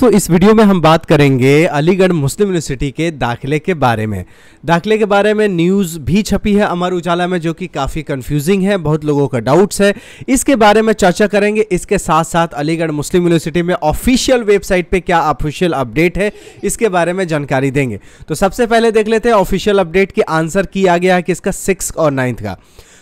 तो इस वीडियो में हम बात करेंगे अलीगढ़ मुस्लिम यूनिवर्सिटी के दाखिले के बारे में दाखिले के बारे में न्यूज़ भी छपी है अमर उजाला में जो कि काफ़ी कंफ्यूजिंग है बहुत लोगों का डाउट्स है इसके बारे में चर्चा करेंगे इसके साथ साथ अलीगढ़ मुस्लिम यूनिवर्सिटी में ऑफिशियल वेबसाइट पे क्या ऑफिशियल अपडेट है इसके बारे में जानकारी देंगे तो सबसे पहले देख लेते हैं ऑफिशियल अपडेट की आंसर किया गया है कि इसका सिक्स और नाइन्थ का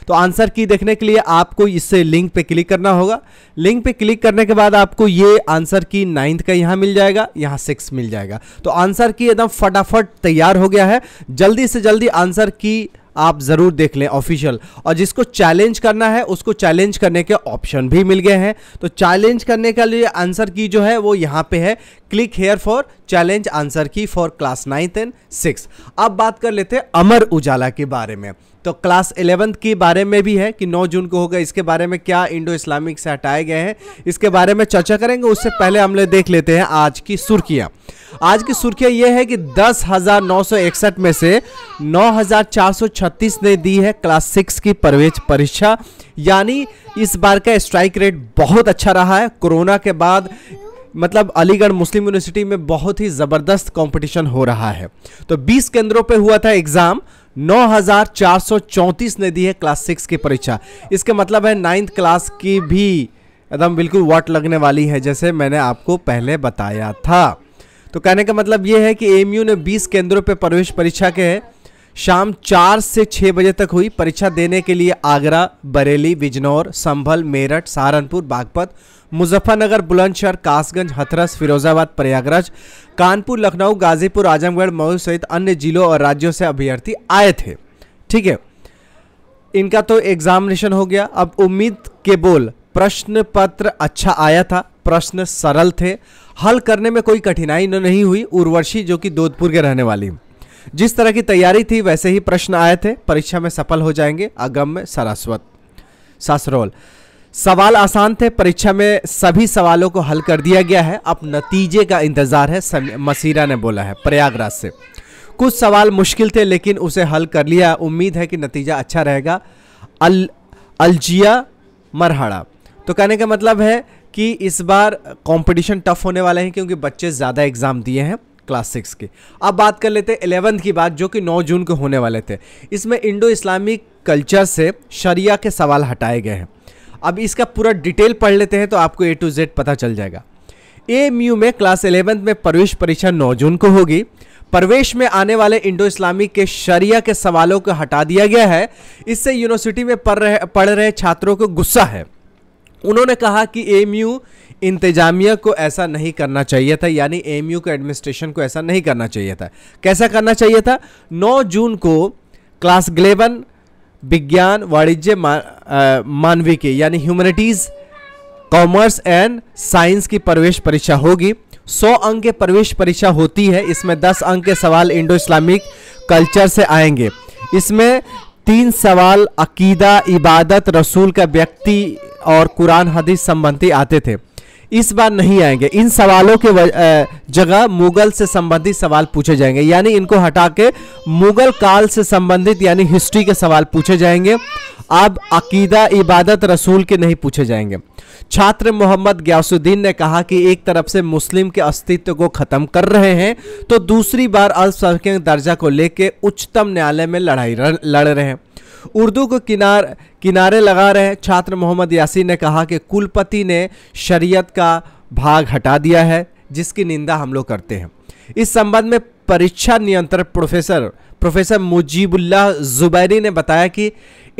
तो आंसर की देखने के लिए आपको इससे लिंक पे क्लिक करना होगा लिंक पे क्लिक करने के बाद आपको ये आंसर की नाइन्थ का यहाँ मिल जाएगा यहाँ सिक्स मिल जाएगा तो आंसर की एकदम फटाफट तैयार हो गया है जल्दी से जल्दी आंसर की आप ज़रूर देख लें ऑफिशियल और जिसको चैलेंज करना है उसको चैलेंज करने के ऑप्शन भी मिल गए हैं तो चैलेंज करने के लिए आंसर की जो है वो यहाँ पे है click here for challenge answer key for class ninth and six अब बात कर लेते हैं अमर उजाला के बारे में तो क्लास एलेवंथ के बारे में भी है कि 9 जून को होगा इसके बारे में क्या इंडो इस्लामिक से हटाए गए हैं इसके बारे में चर्चा करेंगे उससे पहले हम लोग देख लेते हैं आज की सुर्खियाँ आज की सुर्खियां यह है कि दस में से नौ छत्तीस ने दी है क्लास सिक्स की प्रवेश परीक्षा यानी इस बार का स्ट्राइक रेट बहुत अच्छा रहा है कोरोना के बाद मतलब अलीगढ़ मुस्लिम यूनिवर्सिटी में बहुत ही ज़बरदस्त कंपटीशन हो रहा है तो 20 केंद्रों पे हुआ था एग्ज़ाम 9,434 ने दी है क्लास सिक्स की परीक्षा इसके मतलब है नाइन्थ क्लास की भी एकदम बिल्कुल वाट लगने वाली है जैसे मैंने आपको पहले बताया था तो कहने का मतलब ये है कि एमयू ने 20 केंद्रों पर प्रवेश परीक्षा के हैं शाम चार से छः बजे तक हुई परीक्षा देने के लिए आगरा बरेली बिजनौर संभल मेरठ सहारनपुर बागपत मुजफ्फरनगर बुलंदशहर कासगंज हथरस फिरोजाबाद प्रयागराज कानपुर लखनऊ गाजीपुर आजमगढ़ मऊ सहित अन्य जिलों और राज्यों से अभ्यर्थी आए थे ठीक है इनका तो एग्जामिनेशन हो गया अब उम्मीद के बोल प्रश्न पत्र अच्छा आया था प्रश्न सरल थे हल करने में कोई कठिनाई नहीं हुई उर्वशी जो कि जोधपुर के रहने वाली जिस तरह की तैयारी थी वैसे ही प्रश्न आए थे परीक्षा में सफल हो जाएंगे में सरस्वत ससरोल सवाल आसान थे परीक्षा में सभी सवालों को हल कर दिया गया है अब नतीजे का इंतजार है मसीरा ने बोला है प्रयागराज से कुछ सवाल मुश्किल थे लेकिन उसे हल कर लिया उम्मीद है कि नतीजा अच्छा रहेगा अल अलजिया मरहड़ा तो कहने का मतलब है कि इस बार कंपटीशन टफ होने वाला है क्योंकि बच्चे ज़्यादा एग्ज़ाम दिए हैं क्लास सिक्स की अब बात कर लेते हैं एलेवंथ की बात जो कि नौ जून को होने वाले थे इसमें इंडो इस्लामिक कल्चर से शरिया के सवाल हटाए गए हैं अब इसका पूरा डिटेल पढ़ लेते हैं तो आपको ए टू जेड पता चल जाएगा ए में क्लास एलेवंथ में प्रवेश परीक्षा नौ जून को होगी प्रवेश में आने वाले इंडो इस्लामिक के शरिया के सवालों को हटा दिया गया है इससे यूनिवर्सिटी में पढ़ रहे पढ़ रहे छात्रों को गुस्सा है उन्होंने कहा कि एम इंतजामिया को ऐसा नहीं करना चाहिए था यानी एम के एडमिनिस्ट्रेशन को ऐसा नहीं करना चाहिए था कैसा करना चाहिए था 9 जून को क्लास ग्लेवन विज्ञान वाणिज्य मानविकी यानी ह्यूमनिटीज़ कॉमर्स एंड साइंस की प्रवेश परीक्षा होगी 100 अंक के प्रवेश परीक्षा होती है इसमें 10 अंक के सवाल इंडो इस्लामिक कल्चर से आएंगे इसमें तीन सवाल अकीदा इबादत रसूल का व्यक्ति और कुरान हदीस संबंधी आते थे इस बार नहीं आएंगे इन सवालों के जगह मुगल से संबंधित सवाल पूछे जाएंगे यानी इनको हटा के मुगल काल से संबंधित यानी हिस्ट्री के सवाल पूछे जाएंगे अब अकीदा इबादत रसूल के नहीं पूछे जाएंगे छात्र मोहम्मद ग्यासुद्दीन ने कहा कि एक तरफ से मुस्लिम के अस्तित्व को ख़त्म कर रहे हैं तो दूसरी बार अल्पसंख्यक दर्जा को लेकर उच्चतम न्यायालय में लड़ाई लड़ रहे हैं उर्दू को किनार किनारे लगा रहे छात्र मोहम्मद यासीन ने कहा कि कुलपति ने शरीयत का भाग हटा दिया है जिसकी निंदा हम लोग करते हैं इस संबंध में परीक्षा नियंत्रक प्रोफेसर प्रोफेसर मुजीबुल्ला जुबैरी ने बताया कि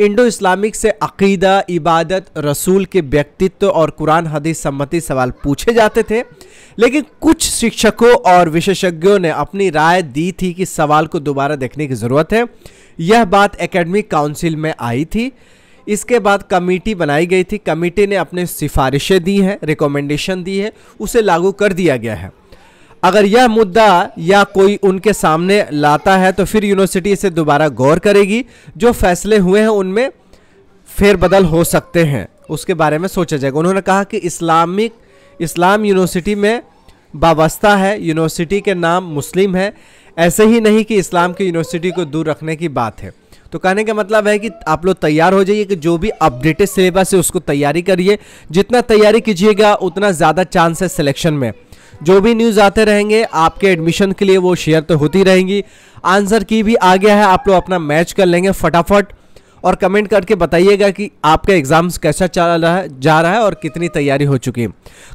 इंडो इस्लामिक से अकीदा इबादत रसूल के व्यक्तित्व और कुरान हदीस सम्मति सवाल पूछे जाते थे लेकिन कुछ शिक्षकों और विशेषज्ञों ने अपनी राय दी थी कि सवाल को दोबारा देखने की ज़रूरत है यह बात एकेडमिक काउंसिल में आई थी इसके बाद कमेटी बनाई गई थी कमेटी ने अपने सिफारिशें दी हैं रिकमेंडेशन दी है उसे लागू कर दिया गया है अगर यह मुद्दा या कोई उनके सामने लाता है तो फिर यूनिवर्सिटी इसे दोबारा गौर करेगी जो फैसले हुए हैं उनमें फेरबदल हो सकते हैं उसके बारे में सोचा जाएगा उन्होंने कहा कि इस्लामिक इस्लाम यूनिवर्सिटी में वावस्था है यूनिवर्सिटी के नाम मुस्लिम है ऐसे ही नहीं कि इस्लाम की यूनिवर्सिटी को दूर रखने की बात है तो कहने का मतलब है कि आप लोग तैयार हो जाइए कि जो भी अपडेटेड सिलेबस है उसको तैयारी करिए जितना तैयारी कीजिएगा उतना ज़्यादा चांस है सिलेक्शन में जो भी न्यूज़ आते रहेंगे आपके एडमिशन के लिए वो शेयर तो होती रहेंगी आंसर की भी आ गया है आप लोग अपना मैच कर लेंगे फटाफट और कमेंट करके बताइएगा कि आपका एग्ज़ाम्स कैसा चल रहा है जा रहा है और कितनी तैयारी हो चुकी है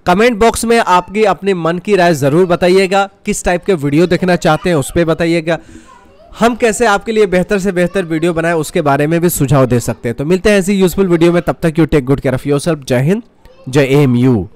कमेंट बॉक्स में आपकी अपने मन की राय ज़रूर बताइएगा किस टाइप के वीडियो देखना चाहते हैं उस पर बताइएगा हम कैसे आपके लिए बेहतर से बेहतर वीडियो बनाएं उसके बारे में भी सुझाव दे सकते हैं तो मिलते हैं ऐसी यूजफुल वीडियो में तब तक you take good care of your sir जय हिंद जय एम यू